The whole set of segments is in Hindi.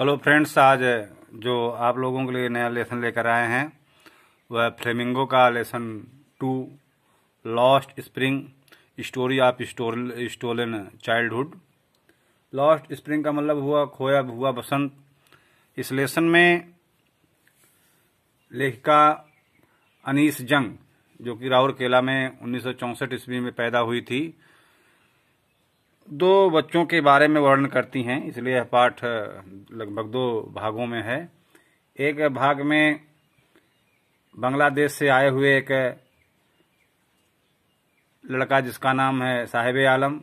हेलो फ्रेंड्स आज जो आप लोगों के लिए नया लेसन लेकर आए हैं वह फ्लेमिंगो का lesson two lost spring story of stole stolen childhood lost spring का मतलब हुआ खोया हुआ बसंत इस लेसन में लेखिका अनीस जंग जो कि राउरकेला में उन्नीस ईस्वी में पैदा हुई थी दो बच्चों के बारे में वर्णन करती हैं इसलिए यह पाठ लगभग दो भागों में है एक भाग में बांग्लादेश से आए हुए एक लड़का जिसका नाम है साहिब आलम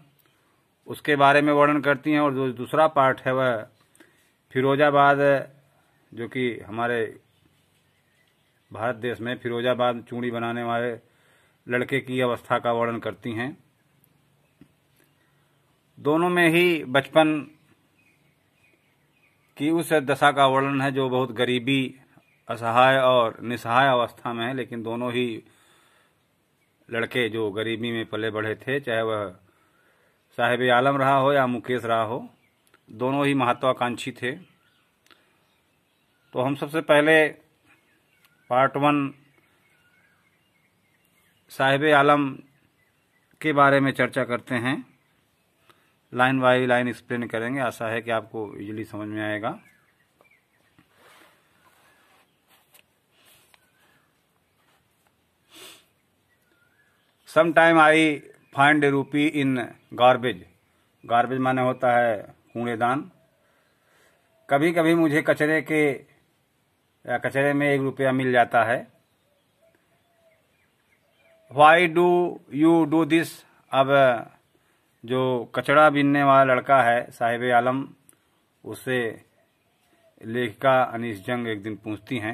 उसके बारे में वर्णन करती हैं और जो दूसरा पार्ट है वह फिरोजाबाद जो कि हमारे भारत देश में फिरोजाबाद चूड़ी बनाने वाले लड़के की अवस्था का वर्णन करती हैं दोनों में ही बचपन की उस दशा का वर्णन है जो बहुत गरीबी असहाय और निसहाय अवस्था में है लेकिन दोनों ही लड़के जो गरीबी में पले बढ़े थे चाहे वह साहेब आलम रहा हो या मुकेश रहा हो दोनों ही महत्वाकांक्षी थे तो हम सबसे पहले पार्ट वन साहेब आलम के बारे में चर्चा करते हैं लाइन बाय लाइन एक्सप्लेन करेंगे आशा है कि आपको इजीली समझ में आएगा टाइम आई फाइंड रूपी इन गार्बेज गार्बेज माने होता है कूड़ेदान कभी कभी मुझे कचरे के या कचरे में एक रुपया मिल जाता है why do you do this अब जो कचड़ा बीनने वाला लड़का है साहिब आलम उससे लेखिका अनीस जंग एक दिन पूछती हैं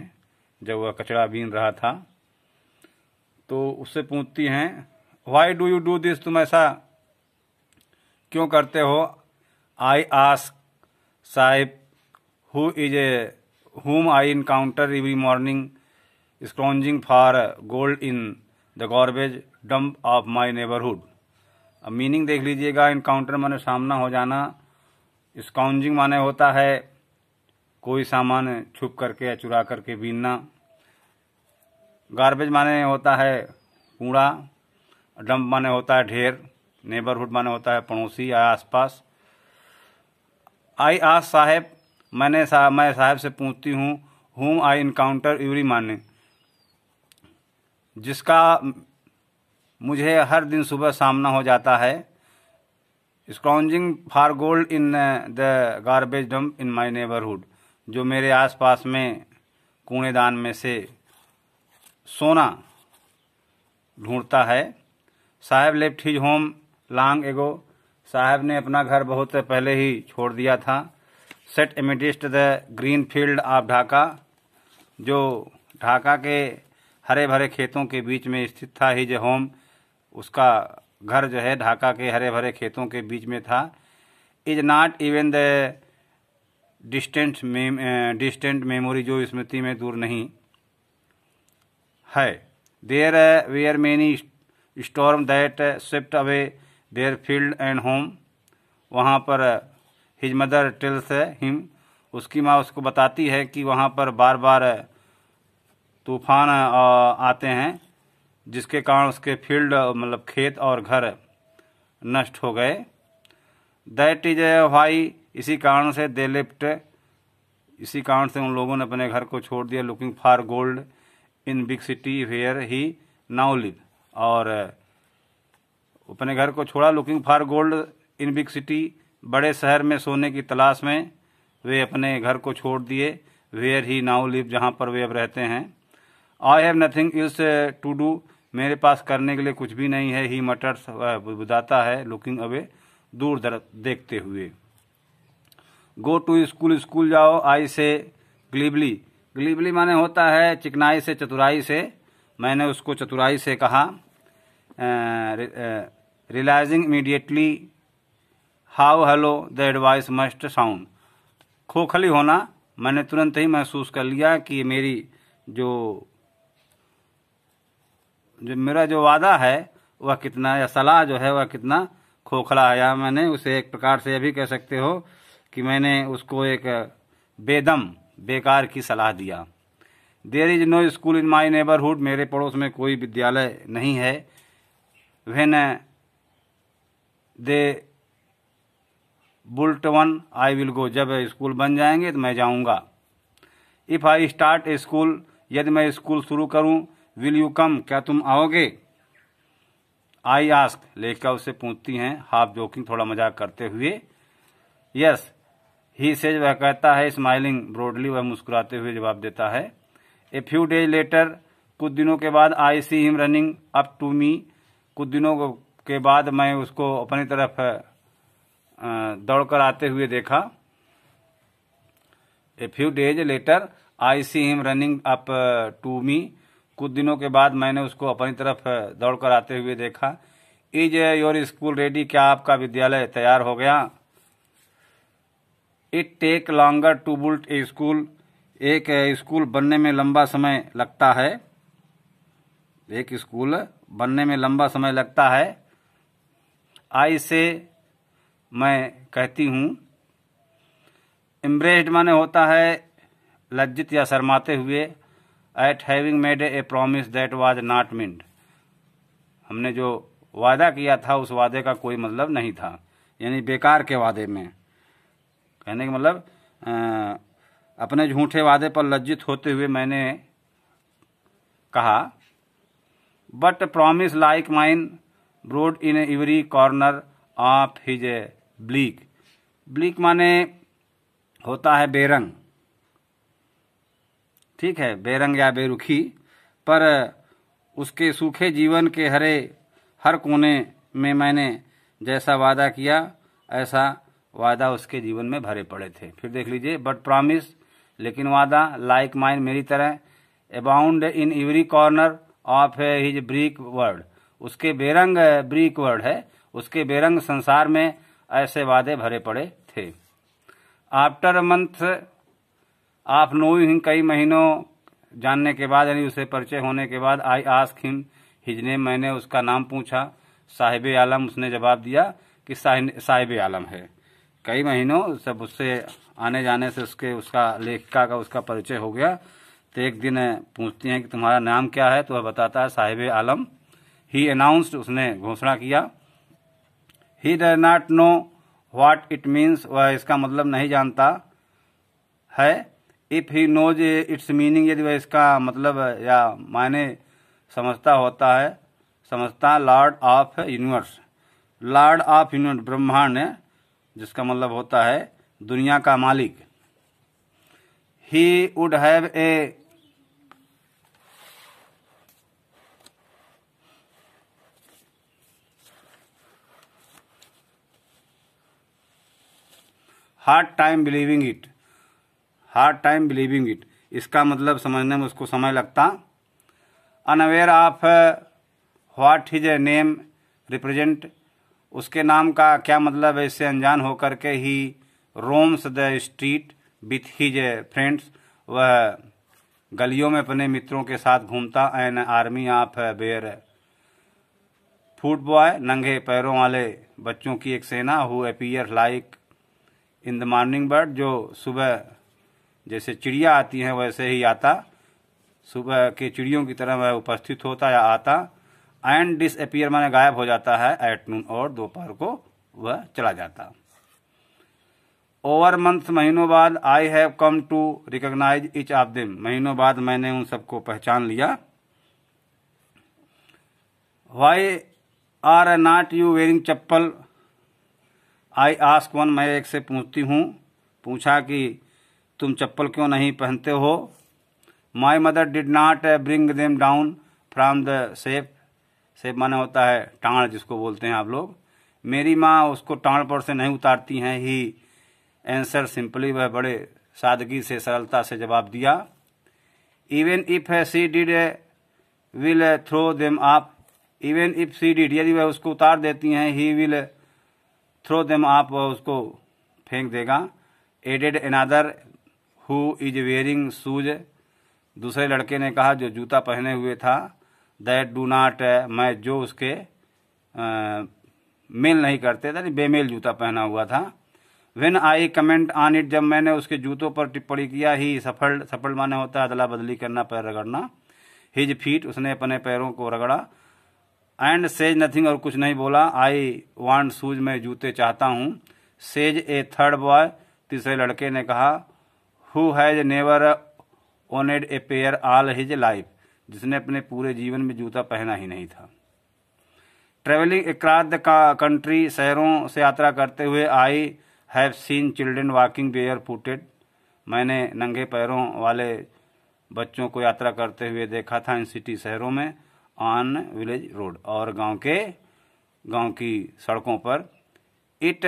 जब वह कचड़ा बीन रहा था तो उससे पूछती हैं why do you do this तुम ऐसा क्यों करते हो I ask Saheb who is a whom I encounter every morning scrounging for gold in the garbage dump of my neighbourhood अब मीनिंग देख लीजिएगा इनकाउंटर माने सामना हो जाना स्काउंजिंग माने होता है कोई सामान छुप करके या चुरा करके बीनना गार्बेज माने होता है कूड़ा डंप माने होता है ढेर नेबरहुड माने होता है पड़ोसी या आसपास आई आज साहेब मैंने सा, मैं साहेब से पूछती हूँ हूँ आई इनकाउंटर यूरी माने जिसका मुझे हर दिन सुबह सामना हो जाता है scrounging for gold in the garbage dump in my neighbourhood जो मेरे आसपास में कूड़ेदान में से सोना ढूंढता है Saheb left his home long ago Saheb ने अपना घर बहुत पहले ही छोड़ दिया था set amidst the green field of Dhaka जो ढाका के हरे भरे खेतों के बीच में स्थित था हिज होम उसका घर जो है ढाका के हरे भरे खेतों के बीच में था is not even the distant distant memory जो स्मृति में दूर नहीं है there were many storm that swift away their field and home वहाँ पर हिज मदर टेल्स हिम उसकी माँ उसको बताती है कि वहाँ पर बार बार uh, तूफान uh, आते हैं जिसके कारण उसके फील्ड मतलब खेत और घर नष्ट हो गए दैट इज ए वाई इसी कारण से दे लिफ्ट इसी कारण से उन लोगों ने अपने घर को छोड़ दिया looking for gold in big city where he now live और अपने घर को छोड़ा looking for gold in big city बड़े शहर में सोने की तलाश में वे अपने घर को छोड़ दिए वेयर ही नाउ लिव जहाँ पर वे अब रहते हैं I have nothing else to do मेरे पास करने के लिए कुछ भी नहीं है ही मटर्स बुदाता है लुकिंग अवे दूर दर देखते हुए गो टू स्कूल स्कूल जाओ आई से ग्लीबली ग्लीबली माने होता है चिकनाई से चतुराई से मैंने उसको चतुराई से कहा realising immediately how hollow the advice must sound खोखली होना मैंने तुरंत ही महसूस कर लिया कि मेरी जो जो मेरा जो वादा है वह कितना या सलाह जो है वह कितना खोखला है या मैंने उसे एक प्रकार से यह भी कह सकते हो कि मैंने उसको एक बेदम बेकार की सलाह दिया there is no school in my neighbourhood मेरे पड़ोस में कोई विद्यालय नहीं है when they built one I will go जब स्कूल बन जाएंगे तो मैं जाऊंगा if I start a school यदि मैं स्कूल शुरू करूं विल यू कम क्या तुम आओगे आई आस्क लेखिका उससे पूछती हैं हाफ जोकिंग थोड़ा मजाक करते हुए यस ही सेज वह कहता है स्माइलिंग ब्रॉडली वह मुस्कुराते हुए जवाब देता है ए फ्यू डेज लेटर कुछ दिनों के बाद I see him running up to me कुछ दिनों के बाद मैं उसको अपनी तरफ दौड़कर आते हुए देखा a few days later I see him running up to me कुछ दिनों के बाद मैंने उसको अपनी तरफ दौड़कर आते हुए देखा इज योर स्कूल रेडी क्या आपका विद्यालय तैयार हो गया it take longer to built a school एक स्कूल बनने में लंबा समय लगता है एक स्कूल बनने में लंबा समय लगता है आई से मैं कहती हूँ एम्ब्रेस्ड माने होता है लज्जित या शर्माते हुए at having made a promise that was not meant हमने जो वादा किया था उस वादे का कोई मतलब नहीं था यानी बेकार के वादे में कहने का मतलब आ, अपने झूठे वादे पर लज्जित होते हुए मैंने कहा but promise like mine abound in every corner of his bleak bleak माने होता है बेरंग ठीक है बेरंग या बेरुखी पर उसके सूखे जीवन के हरे हर कोने में मैंने जैसा वादा किया ऐसा वादा उसके जीवन में भरे पड़े थे फिर देख लीजिए बट प्रॉमिस लेकिन वादा लाइक माइन मेरी तरह abound in every corner of his bleak world उसके बेरंग ब्रीक वर्ड है उसके बेरंग संसार में ऐसे वादे भरे पड़े थे after month of know him कई महीनों जानने के बाद यानी उसे परिचय होने के बाद आई आस्क हिम हिजने मैंने उसका नाम पूछा साहिब आलम उसने जवाब दिया कि साहिब आलम है कई महीनों सब उससे आने जाने से उसके उसका लेखिका का उसका परिचय हो गया तो एक दिन पूछती हैं कि तुम्हारा नाम क्या है तो वह बताता है साहिब आलम ही अनाउंस्ड उसने घोषणा किया he does not know what it means वह इसका मतलब नहीं जानता है if he knows its meaning यदि वह इसका मतलब या मायने समझता होता है समझता lord of universe lord of universe ब्रह्मांड जिसका मतलब होता है दुनिया का मालिक he would have a hard time believing it hard time believing it इसका मतलब समझने में उसको समय लगता unaware of what his name represent उसके नाम का क्या मतलब है इससे अनजान होकर के ही roams the street with his friends वह गलियों में अपने मित्रों के साथ घूमता an army of barefoot boy नंगे पैरों वाले बच्चों की एक सेना who appear like in the morning bird जो सुबह जैसे चिड़िया आती हैं वैसे ही आता सुबह के चिड़ियों की तरह वह उपस्थित होता या आता एंड डिस अपियर माने गायब हो जाता है एट नून और दोपहर को वह चला जाता ओवर मंथ महीनों बाद I have come to recognise each of them महीनों बाद मैंने उन सबको पहचान लिया why are not you wearing chappal I ask one मैं एक से पूछती हूँ पूछा कि तुम चप्पल क्यों नहीं पहनते हो my mother did not bring them down from the shelf shelf माना होता है टाँड़ जिसको बोलते हैं आप लोग मेरी माँ उसको टाँड़ पर से नहीं उतारती हैं ही एंसर सिंपली वह बड़े सादगी से सरलता से जवाब दिया even if she did will throw them off even if she did यदि वह उसको उतार देती हैं ही विल थ्रो देम आप उसको फेंक देगा added another who is wearing shoes दूसरे लड़के ने कहा जो जूता पहने हुए था दैट डू नाट मैच जो उसके मेल uh, नहीं करते थे बेमेल जूता पहना हुआ था when I comment on it जब मैंने उसके जूतों पर टिप्पणी किया ही सफल सफल माने होता है अदला बदली करना पैर रगड़ना हिज फीट उसने अपने पैरों को रगड़ा एंड सेज नथिंग और कुछ नहीं बोला आई वॉन्ट शूज मैं जूते चाहता हूँ सेज ए थर्ड बॉय तीसरे लड़के ने कहा who has never owned a pair all his life जिसने अपने पूरे जीवन में जूता पहना ही नहीं था ट्रेवलिंग एक द कंट्री शहरों से यात्रा करते हुए I have seen children walking barefooted मैंने नंगे पैरों वाले बच्चों को यात्रा करते हुए देखा था इन सिटी शहरों में ऑन विलेज रोड और गांव के गांव की सड़कों पर it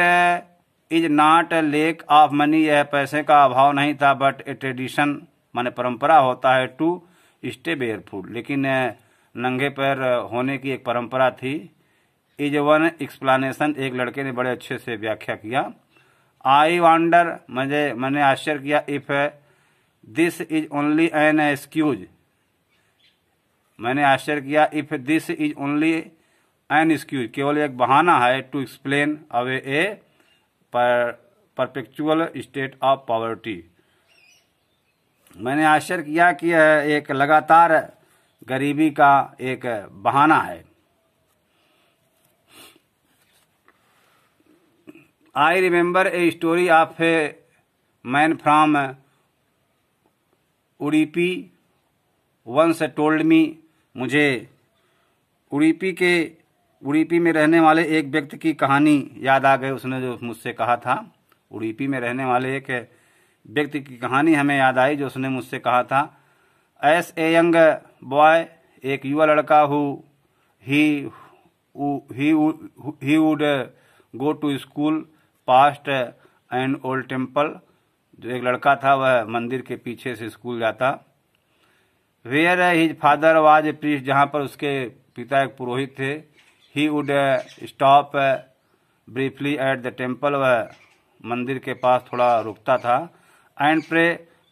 is not a lack of money यह पैसे का अभाव नहीं था बट ए ट्रेडिशन माने परंपरा होता है टू स्टे बेयर फूड लेकिन नंगे पैर होने की एक परंपरा थी इज वन एक्सप्लानशन एक लड़के ने बड़े अच्छे से व्याख्या किया आई वांडर मुझे मैंने आश्चर्य किया if this is only an excuse मैंने आश्चर्य किया if this is only an excuse केवल एक बहाना है to explain away a perpetual state of poverty मैंने आश्चर्य किया कि यह एक लगातार गरीबी का एक बहाना है I remember a story of a man from Udipi once told me मुझे उड़ीपी के उड़ीपी में रहने वाले एक व्यक्ति की कहानी याद आ गई उसने जो मुझसे कहा था उड़ीपी में रहने वाले एक व्यक्ति की कहानी हमें याद आई जो उसने मुझसे कहा था एस ए यंग बॉय एक युवा लड़का who he he would go to school past and old temple जो एक लड़का था वह मंदिर के पीछे से स्कूल जाता where his father was priest जहाँ पर उसके पिता एक पुरोहित थे he would stop briefly at the temple व मंदिर के पास थोड़ा रुकता था and pray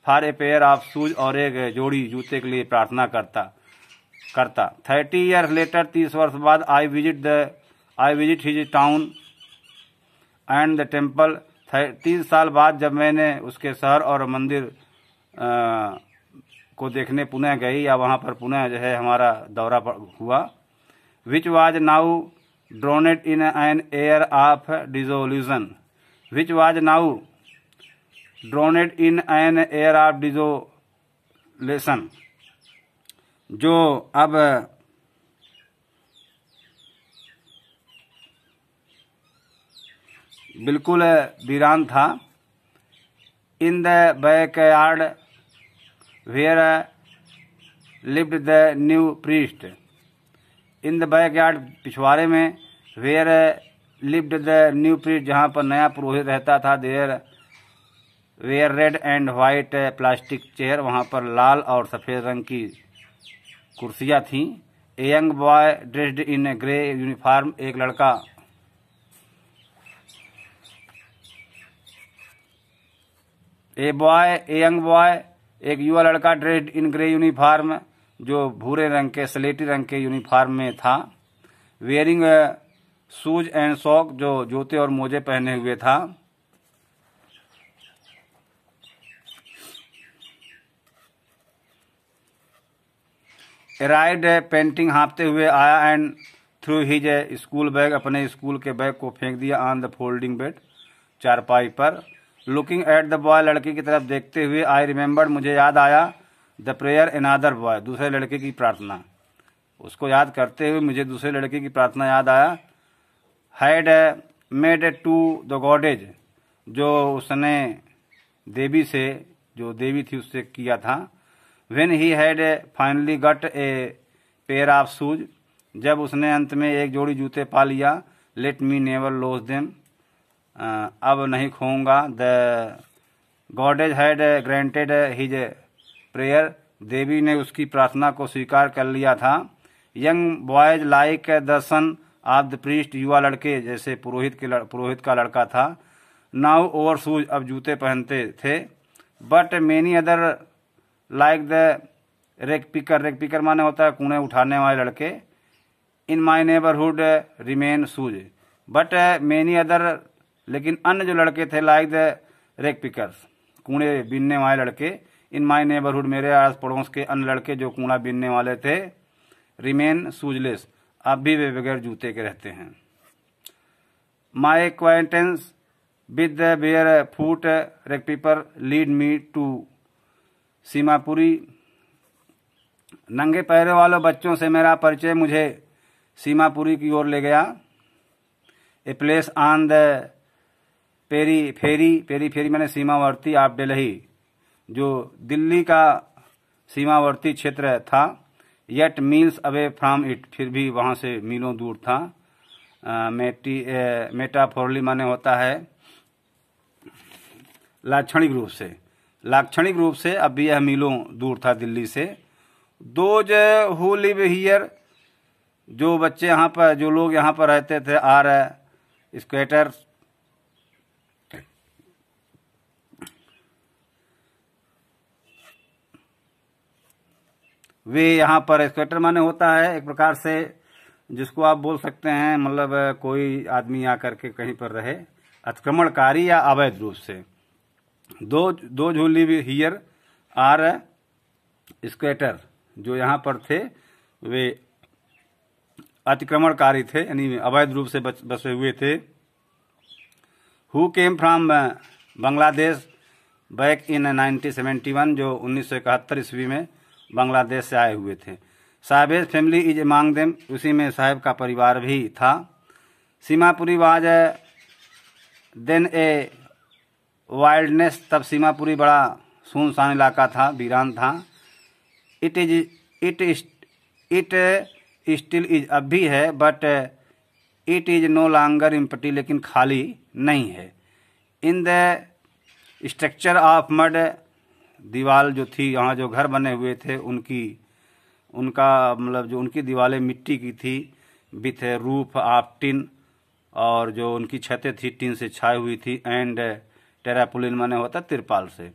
for a pair of shoes और एक जोड़ी जूते के लिए प्रार्थना करता करता थर्टी ईयर लेटर तीस वर्ष बाद I visit the I visit his town and the temple तीस साल बाद जब मैंने उसके शहर और मंदिर आ, को देखने पुनः गई या वहाँ पर पुनः जो है हमारा दौरा हुआ which was now drowned in an air of desolation which was now drowned in an air of desolation जो अब बिल्कुल वीरान था in the back yard where lived the new priest in the back yard पिछवाड़े में where lived the new priest जहाँ पर नया पुरोहित रहता था there were red and white plastic chair वहाँ पर लाल और सफ़ेद रंग की कुर्सियाँ थीं ए young boy dressed in a grey uniform एक लड़का a boy a young boy एक युवा लड़का ड्रेस्ड इन ग्रे यूनिफॉर्म जो भूरे रंग के स्लेटी रंग के यूनिफॉर्म में था वेयरिंग शूज एंड सॉक जो जूते और मोजे पहने हुए था एराइड पेंटिंग हाँपते हुए आया and threw his school bag अपने स्कूल के बैग को फेंक दिया ऑन द फोल्डिंग बेड चारपाई पर लुकिंग एट द बॉय लड़की की तरफ देखते हुए आई रिमेम्बर मुझे याद आया the prayer another boy दूसरे लड़के की प्रार्थना उसको याद करते हुए मुझे दूसरे लड़के की प्रार्थना याद आया had made to the goddess जो उसने देवी से जो देवी थी उससे किया था when he had finally got a pair of shoes जब उसने अंत में एक जोड़ी जूते पा लिया let me never lose them अब नहीं खोऊंगा the goddess had granted his prayer देवी ने उसकी प्रार्थना को स्वीकार कर लिया था young boys like the son of the priest युवा लड़के जैसे पुरोहित के लड़, पुरोहित का लड़का था नाउ ओवर शूज अब जूते पहनते थे but many other like the rag picker rag picker माने होता है कूड़े उठाने वाले लड़के in my neighbourhood remain shoes but many other लेकिन अन्य जो लड़के थे लाइक द रेक पिकर कूड़े बीनने वाले लड़के इन माई नेबरहुड मेरे आस पड़ोस के अन्य लड़के जो कूड़ा बीनने वाले थे रिमेन सूजलेस अब भी वे बगैर जूते के रहते हैं my acquaintance with barefoot rag picker lead me to Seemapuri नंगे पैरों वालों बच्चों से मेरा परिचय मुझे सीमापुरी की ओर ले गया a place on the periphery periphery मैंने सीमावर्ती आप डेलही जो दिल्ली का सीमावर्ती क्षेत्र था yet miles away from it फिर भी वहाँ से मीलों दूर था मेटी मेटाफोरली माने होता है लाक्षणिक रूप से लाक्षणिक रूप से अब भी यह मीलों दूर था दिल्ली से दोज हु लिव हियर जो बच्चे यहाँ पर जो लोग यहाँ पर रहते थे आर स्केटर्स वे यहाँ पर एक्सकेटर माने होता है एक प्रकार से जिसको आप बोल सकते हैं मतलब कोई आदमी आकर के कहीं पर रहे अतिक्रमणकारी या अवैध रूप से दो दो झूली भी हियर आर स्केटर जो यहाँ पर थे वे अतिक्रमणकारी थे यानी अवैध रूप से बच, बसे हुए थे who came from Bangladesh back in 1971 जो उन्नीस ईस्वी में बांग्लादेश से आए हुए थे Saheb's family is among them them उसी में साहेब का परिवार भी था Seemapuri was then a wilderness तब सीमापुरी बड़ा सुनसान इलाका था वीरान था it is it it still is अब भी है but it is no longer empty लेकिन खाली नहीं है in the structure of mud दीवार जो थी यहाँ जो घर बने हुए थे उनकी उनका मतलब जो उनकी दीवारें मिट्टी की थी विथ रूफ आप टिन और जो उनकी छतें थी टिन से छाई हुई थी एंड टेरापुलिन माने होता तिरपाल से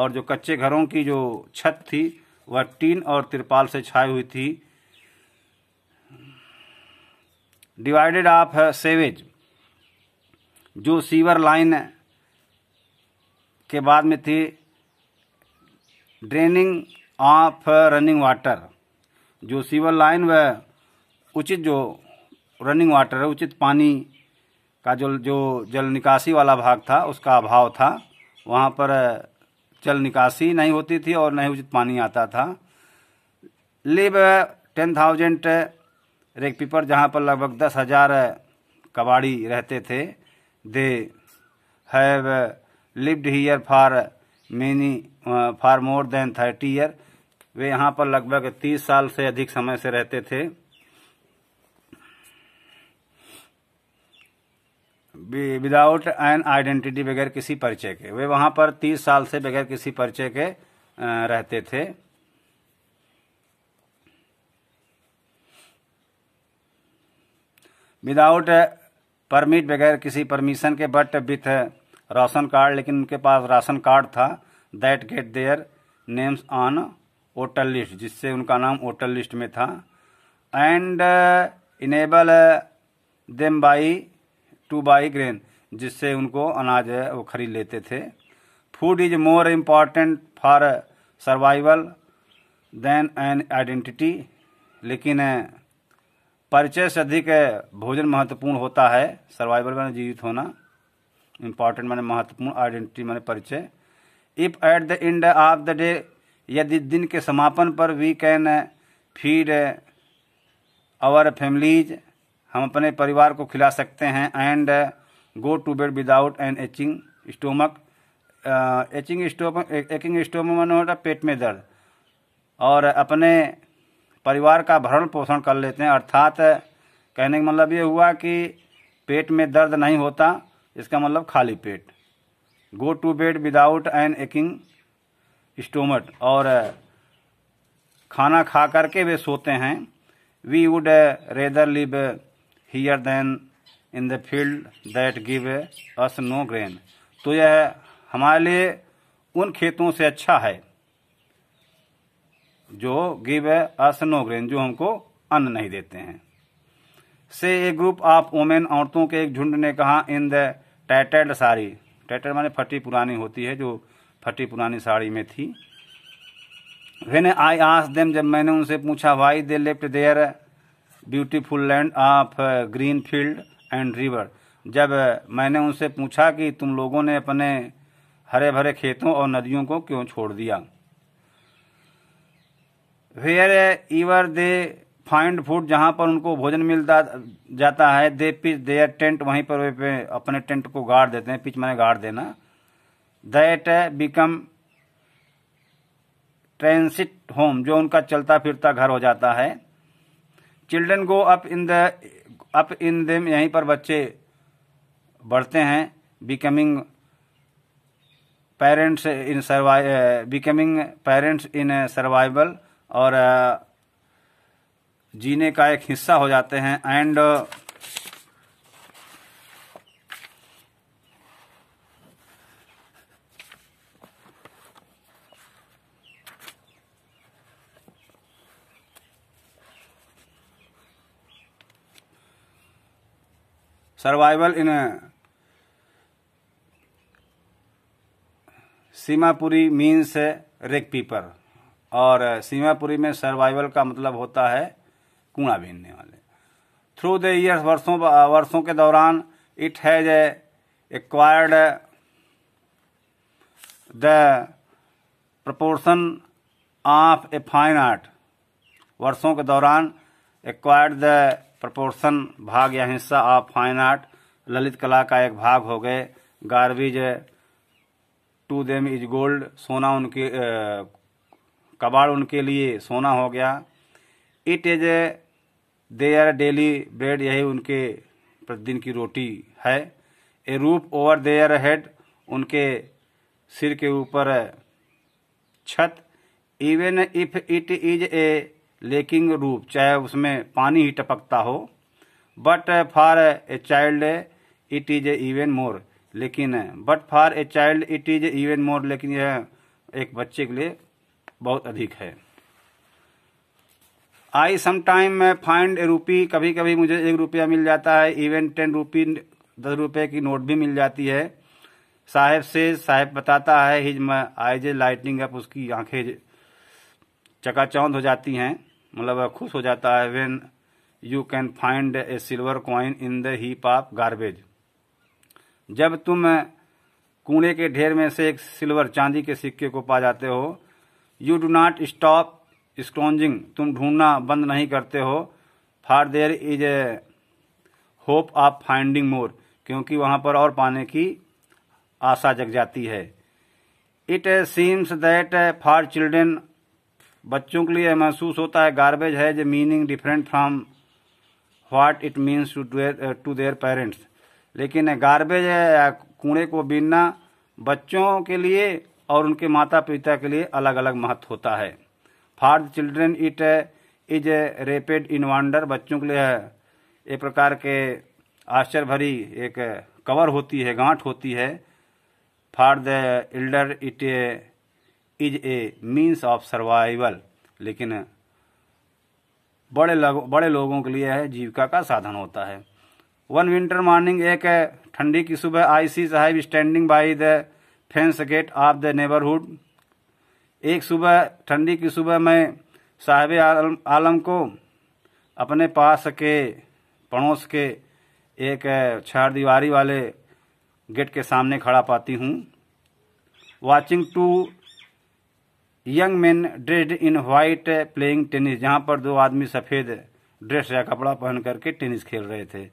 और जो कच्चे घरों की जो छत थी वह टिन और तिरपाल से छाई हुई थी डिवाइडेड ऑफ सेवेज जो सीवर लाइन के बाद में थी ड्रेनिंग ऑफ रनिंग वाटर जो सीवर लाइन व उचित जो रनिंग वाटर है उचित पानी का जो जो जल निकासी वाला भाग था उसका अभाव था वहाँ पर uh, जल निकासी नहीं होती थी और नहीं उचित पानी आता था लिब टेन थाउजेंड रेक पीपर जहाँ पर लगभग दस हज़ार uh, कबाड़ी रहते थे they have lived here for many for more than thirty year वे यहाँ पर लगभग तीस साल से अधिक समय से रहते थे विदाउट एन आइडेंटिटी बगैर किसी परिचय के वे वहां पर तीस साल से बगैर किसी परिचय के रहते थे विदाउट परमिट बगैर किसी परमिशन के बट विथ राशन कार्ड लेकिन उनके पास राशन कार्ड था that get their names on voter list जिससे उनका नाम वोटर लिस्ट में था and uh, enable uh, them buy to buy grain जिससे उनको अनाज है uh, वो खरीद लेते थे food is more important for survival than an identity लेकिन परिचय से अधिक भोजन महत्वपूर्ण होता है सर्वाइवल मैंने जीवित होना इम्पॉर्टेंट मैंने महत्वपूर्ण आइडेंटिटी मैंने परिचय if at the end of the day यदि दिन के समापन पर we can feed our families हम अपने परिवार को खिला सकते हैं and go to bed without an aching stomach aching stomach aching stomach होता पेट में दर्द और अपने परिवार का भरण पोषण कर लेते हैं अर्थात कहने का मतलब ये हुआ कि पेट में दर्द नहीं होता इसका मतलब खाली पेट go to bed without an aching stomach और खाना खा करके वे सोते हैं we would rather live here than in the field that give us no grain तो यह हमारे लिए उन खेतों से अच्छा है जो गिव अस नो ग्रेन जो हमको अन्न नहीं देते हैं से ए ग्रुप ऑफ वोमेन औरतों के एक झुंड ने कहा इन द टाइटेड सारी टैटर माने फटी पुरानी होती है जो फटी पुरानी साड़ी में थी वेन आई आस देम जब मैंने उनसे पूछा why they left their beautiful land of green field and river जब uh, मैंने उनसे पूछा कि तुम लोगों ने अपने हरे भरे खेतों और नदियों को क्यों छोड़ दिया wherever they find food जहाँ पर उनको भोजन मिलता जाता है दे पिच देयर टेंट वहीं पर वे पे अपने टेंट को गाड़ देते हैं पिच मैंने गाड़ देना दैट बिकम ट्रेंसिट होम जो उनका चलता फिरता घर हो जाता है children go up in the up in them यहीं पर बच्चे बढ़ते हैं becoming parents in survival becoming parents in survival और uh, जीने का एक हिस्सा हो जाते हैं and survival in Seemapuri means rag picker और uh, सीमापुरी में सर्वाइवल का मतलब होता है कूड़ा बीनने वाले थ्रू द ईयर्स वर्षों वर्षों के दौरान it has acquired the proportion of a fine art वर्षों के दौरान एक्वायर्ड द प्रपोर्सन भाग या हिस्सा ऑफ फाइन आर्ट ललित कला का एक भाग हो गए garbage to them is gold सोना उनके कबाड़ उनके लिए सोना हो गया it is a they are daily bread यही उनके प्रतिदिन की रोटी है ए रूप ओवर देयर हेड उनके सिर के ऊपर छत even if it is a leaking roof चाहे उसमें पानी ही टपकता हो but for a child it is even more लेकिन but for a child it is even more लेकिन यह एक बच्चे के लिए बहुत अधिक है आई समाइम मैं फाइंड ए रूपी कभी कभी मुझे एक रुपया मिल जाता है इवन टेन रूपी दस रुपये की नोट भी मिल जाती है साहेब से साहेब बताता है his eyes lightening up उसकी आंखें चकाचौंध हो जाती हैं मतलब खुश हो जाता है when you can find a silver coin in the heap of garbage जब तुम कूड़े के ढेर में से एक सिल्वर चांदी के सिक्के को पा जाते हो you do not stop scrounging तुम ढूंढना बंद नहीं करते हो for there is a hope of finding more क्योंकि वहां पर और पाने की आशा जग जाती है it seems that for children बच्चों के लिए महसूस होता है गार्बेज है जो meaning different from what it means to to their parents लेकिन गार्बेज है कूड़े को बीनना बच्चों के लिए और उनके माता पिता के लिए अलग अलग महत्व होता है for the children it is a rapid in wonder बच्चों के लिए एक प्रकार के आश्चर्य भरी एक कवर होती है गांठ होती है for the elder it is a means of survival लेकिन बड़े बड़े लोगों के लिए है जीविका का साधन होता है वन विंटर मॉर्निंग एक ठंडी की सुबह I see Saheb standing by the fence gate of the neighbourhood एक सुबह ठंडी की सुबह मैं साहब आलम, आलम को अपने पास के पड़ोस के एक छाड़ दीवारी वाले गेट के सामने खड़ा पाती हूँ watching two young man dressed in white playing tennis जहाँ पर दो आदमी सफ़ेद ड्रेस या कपड़ा पहन करके टेनिस खेल रहे थे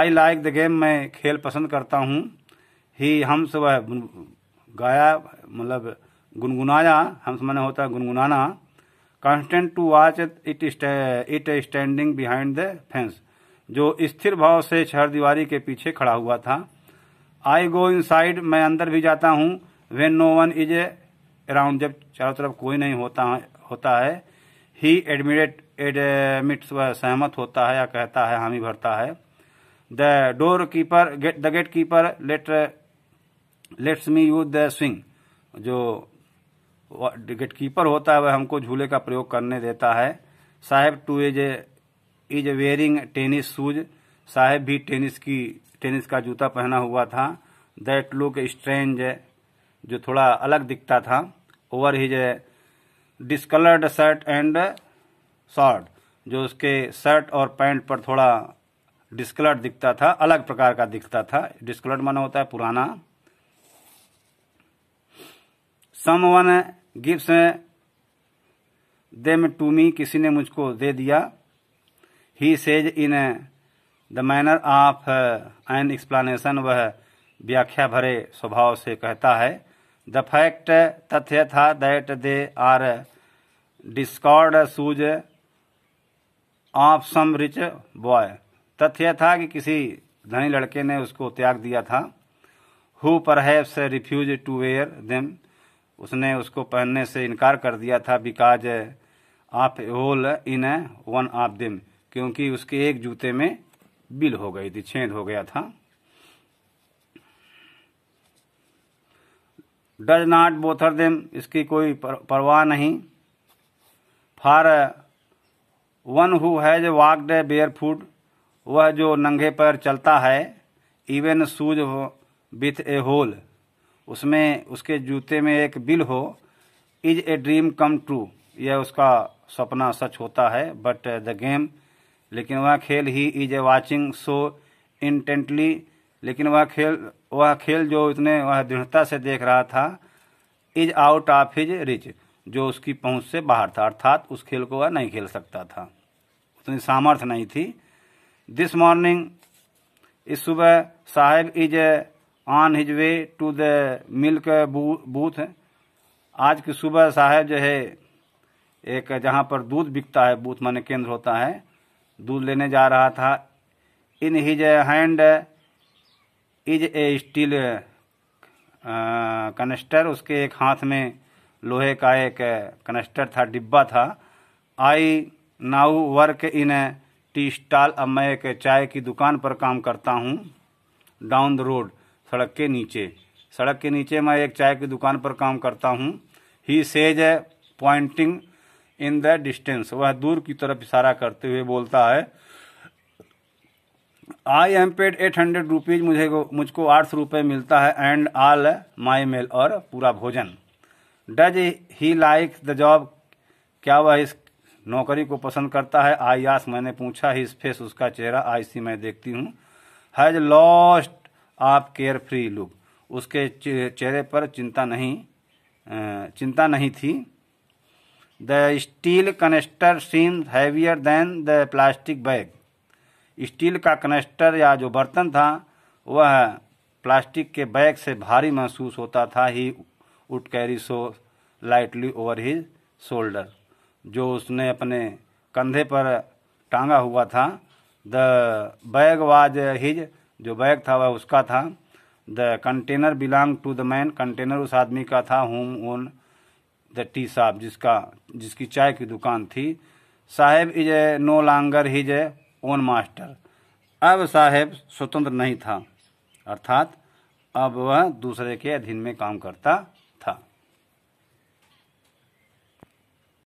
आई लाइक द गेम मैं खेल पसंद करता हूँ ही हम सुबह गाया मतलब गुनगुनाया हम समय होता है गुनगुनाना constant to watch it it standing behind the fence जो स्थिर भाव से छहर दीवारी के पीछे खड़ा हुआ था आई गो इन साइड मैं अंदर भी जाता हूँ when no one is a around जब चारों तरफ कोई नहीं होता होता है ही एडमिट एडमिट सहमत होता है या कहता है हामी भरता है the door keeper gate the gate keeper let lets me use the swing जो विकेट कीपर होता है वह हमको झूले का प्रयोग करने देता है Saheb too is is wearing tennis shoes Saheb भी टेनिस की टेनिस का जूता पहना हुआ था दैट लुक स्ट्रेंज जो थोड़ा अलग दिखता था over his discoloured shirt and short जो उसके शर्ट और पैंट पर थोड़ा डिस्कलर्ड दिखता था अलग प्रकार का दिखता था डिस्कलर्ड माना होता है पुराना someone gives them to me किसी ने मुझको दे दिया he says in the manner of an explanation वह व्याख्या भरे स्वभाव से कहता है द फैक्ट uh, तथ्य था that they are discard shoes of some rich boy तथ्य था कि किसी धनी लड़के ने उसको त्याग दिया था हु पर रिफ्यूज टू वेयर देम उसने उसको पहनने से इनकार कर दिया था बिकाज आप होल इन वन ऑफ दिम क्योंकि उसके एक जूते में बिल हो गई थी छेद हो गया था डज नॉट बोथर दिम इसकी कोई परवाह नहीं for one who has walked barefoot वह जो नंगे पर चलता है even shoes with a hole उसमें उसके जूते में एक बिल हो is a dream come true यह उसका सपना सच होता है बट द गेम लेकिन वह खेल he is a watching so intently लेकिन वह खेल वह खेल जो इतने वह दृढ़ता से देख रहा था is out of his reach जो उसकी पहुंच से बाहर था अर्थात उस खेल को वह नहीं खेल सकता था उतनी सामर्थ्य नहीं थी दिस मॉर्निंग इस सुबह Saheb is a on his way to the milk booth आज की सुबह साहब जो है एक जहाँ पर दूध बिकता है बूथ माने केंद्र होता है दूध लेने जा रहा था in his hand is a steel canister उसके एक हाथ में लोहे का एक कनस्टर था डिब्बा था I now work in tea stall अब मैं एक चाय की दुकान पर काम करता हूँ डाउन द रोड सड़क के नीचे सड़क के नीचे मैं एक चाय की दुकान पर काम करता हूँ he says a pointing in the distance वह दूर की तरफ इशारा करते हुए बोलता है I am paid eight hundred rupees मुझे मुझको आठ सौ रुपये मिलता है एंड आल माई मेल और पूरा भोजन does he like the job क्या वह इस नौकरी को पसंद करता है आई आस मैंने पूछा इस फेस उसका चेहरा आई सी मैं देखती हूँ हैज लॉस्ट आप केयर फ्री लुक उसके चेहरे पर चिंता नहीं चिंता नहीं थी the steel canister seen heavier than the plastic bag steel का कनेस्टर या जो बर्तन था वह प्लास्टिक के बैग से भारी महसूस होता था ही उट carry so lightly over his shoulder जो उसने अपने कंधे पर टांगा हुआ था द बैग वाज हिज जो बैग था वह उसका था the container belong to the man container उस आदमी का था होम ओन द टी साहब जिसका जिसकी चाय की दुकान थी Saheb is a no longer his a own master अब साहेब स्वतंत्र नहीं था अर्थात अब वह दूसरे के अधीन में काम करता